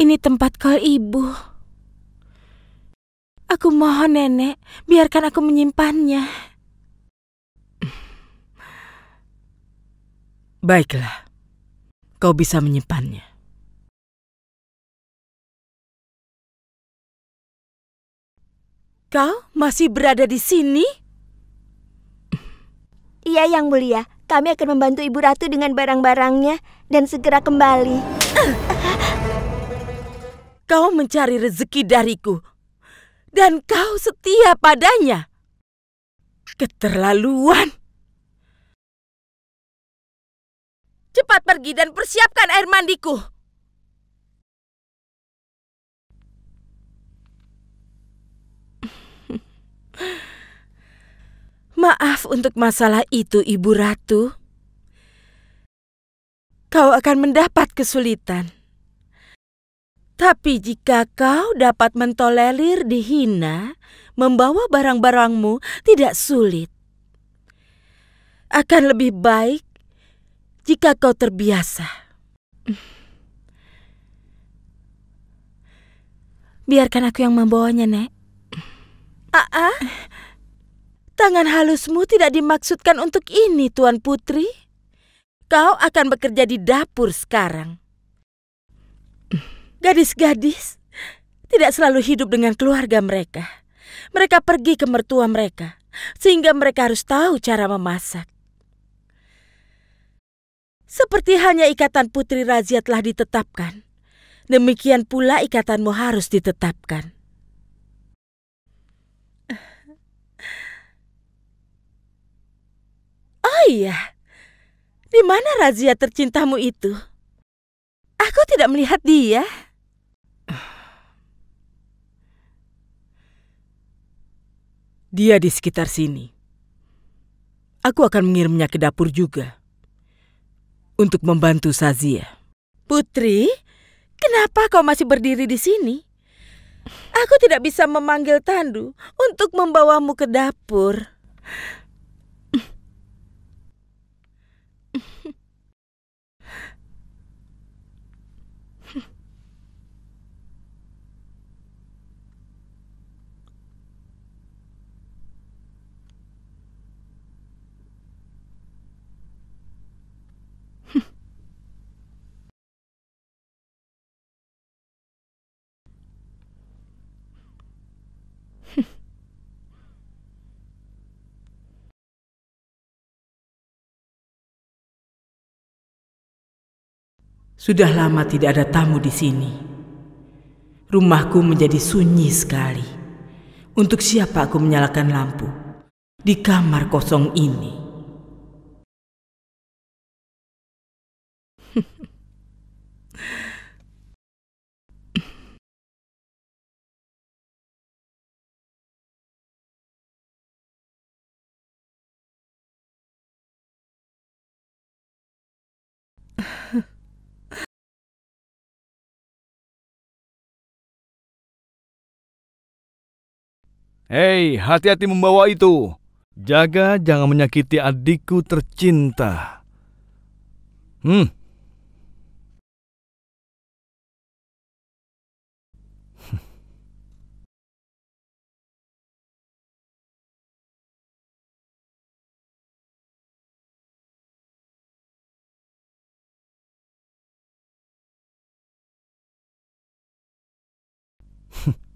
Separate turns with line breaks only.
Ini tempat kau ibu. Aku mohon nenek, biarkan aku menyimpannya. Baiklah,
kau bisa menyimpannya.
Kau masih berada di sini? Iya, Yang Mulia. Kami akan membantu Ibu Ratu dengan barang-barangnya dan segera kembali. Kau mencari rezeki dariku, dan kau setia padanya.
Keterlaluan! Cepat pergi
dan persiapkan air mandiku. Maaf untuk masalah itu, Ibu Ratu. Kau akan mendapat kesulitan. Tapi jika kau dapat mentolerir dihina, membawa barang-barangmu tidak sulit. Akan lebih baik jika kau terbiasa. Biarkan aku yang membawanya, Nek. Aa, ah, ah. tangan halusmu tidak dimaksudkan untuk ini, Tuan Putri. Kau akan bekerja di dapur sekarang. Gadis-gadis tidak selalu hidup dengan keluarga mereka. Mereka pergi ke mertua mereka, sehingga mereka harus tahu cara memasak. Seperti hanya ikatan putri razia telah ditetapkan, demikian pula ikatanmu harus ditetapkan. Oh iya, di mana razia tercintamu itu? Aku tidak melihat dia. Dia di sekitar sini. Aku akan mengirimnya ke dapur juga. Untuk membantu Sazia. Putri, kenapa kau masih berdiri di sini? Aku tidak bisa memanggil Tandu untuk membawamu ke dapur. Sudah lama tidak ada tamu di sini. Rumahku menjadi sunyi sekali. Untuk siapa aku menyalakan lampu di kamar
kosong ini? Hei, hati-hati membawa itu. Jaga jangan menyakiti adikku tercinta. Hmm. Hmm.